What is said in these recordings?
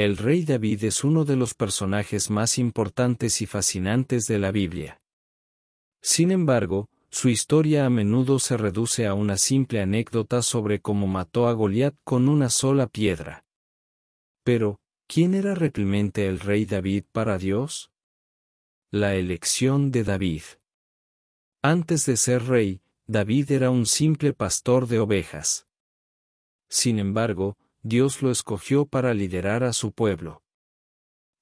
El rey David es uno de los personajes más importantes y fascinantes de la Biblia. Sin embargo, su historia a menudo se reduce a una simple anécdota sobre cómo mató a Goliat con una sola piedra. Pero, ¿quién era realmente el rey David para Dios? La elección de David. Antes de ser rey, David era un simple pastor de ovejas. Sin embargo, Dios lo escogió para liderar a su pueblo.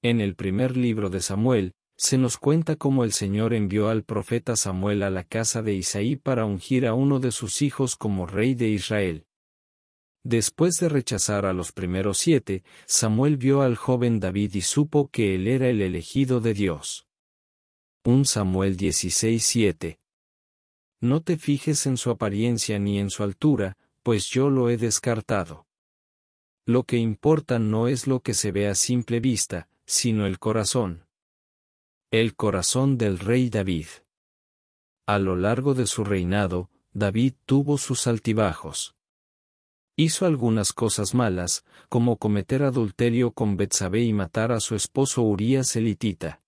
En el primer libro de Samuel, se nos cuenta cómo el Señor envió al profeta Samuel a la casa de Isaí para ungir a uno de sus hijos como rey de Israel. Después de rechazar a los primeros siete, Samuel vio al joven David y supo que él era el elegido de Dios. 1 Samuel 16:7 No te fijes en su apariencia ni en su altura, pues yo lo he descartado. Lo que importa no es lo que se ve a simple vista, sino el corazón. El corazón del rey David. A lo largo de su reinado, David tuvo sus altibajos. Hizo algunas cosas malas, como cometer adulterio con Betsabé y matar a su esposo Urías elitita.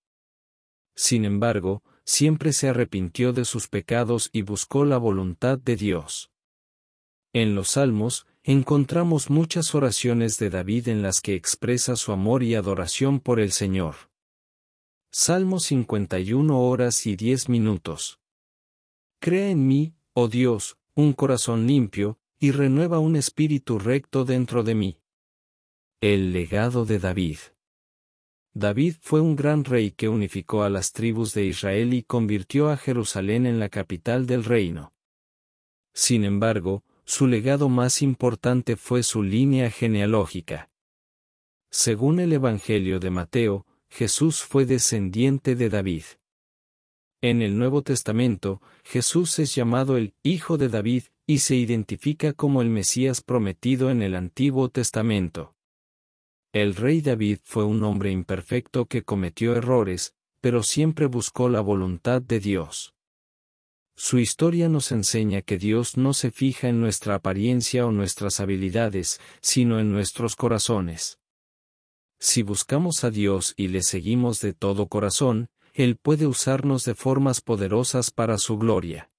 Sin embargo, siempre se arrepintió de sus pecados y buscó la voluntad de Dios. En los Salmos, encontramos muchas oraciones de David en las que expresa su amor y adoración por el Señor. Salmo 51 horas y 10 minutos. Crea en mí, oh Dios, un corazón limpio, y renueva un espíritu recto dentro de mí. El legado de David. David fue un gran rey que unificó a las tribus de Israel y convirtió a Jerusalén en la capital del reino. Sin embargo, su legado más importante fue su línea genealógica. Según el Evangelio de Mateo, Jesús fue descendiente de David. En el Nuevo Testamento, Jesús es llamado el Hijo de David y se identifica como el Mesías prometido en el Antiguo Testamento. El rey David fue un hombre imperfecto que cometió errores, pero siempre buscó la voluntad de Dios. Su historia nos enseña que Dios no se fija en nuestra apariencia o nuestras habilidades, sino en nuestros corazones. Si buscamos a Dios y le seguimos de todo corazón, Él puede usarnos de formas poderosas para su gloria.